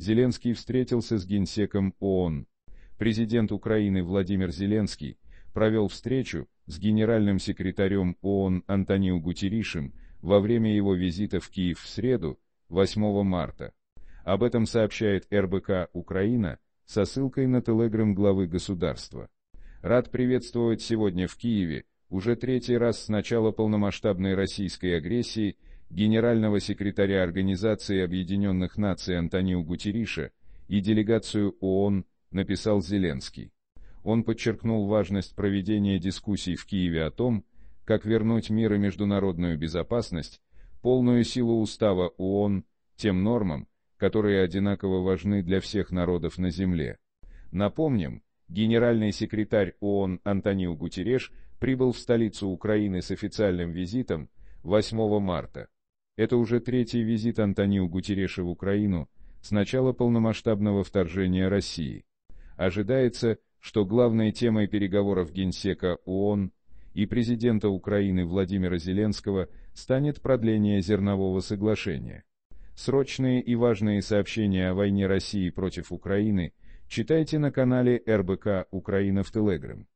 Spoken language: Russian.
Зеленский встретился с генсеком ООН. Президент Украины Владимир Зеленский провел встречу с генеральным секретарем ООН Антонио Гутеришем во время его визита в Киев в среду, 8 марта. Об этом сообщает РБК «Украина» со ссылкой на телеграм главы государства. Рад приветствовать сегодня в Киеве, уже третий раз с начала полномасштабной российской агрессии, генерального секретаря Организации Объединенных Наций Антонио Гутериша и делегацию ООН, написал Зеленский. Он подчеркнул важность проведения дискуссий в Киеве о том, как вернуть мир и международную безопасность, полную силу устава ООН, тем нормам, которые одинаково важны для всех народов на Земле. Напомним, генеральный секретарь ООН Антонио Гутереш прибыл в столицу Украины с официальным визитом 8 марта. Это уже третий визит Антонио Гутереша в Украину с начала полномасштабного вторжения России. Ожидается, что главной темой переговоров Генсека ООН и президента Украины Владимира Зеленского станет продление зернового соглашения. Срочные и важные сообщения о войне России против Украины читайте на канале РБК «Украина в Телеграм».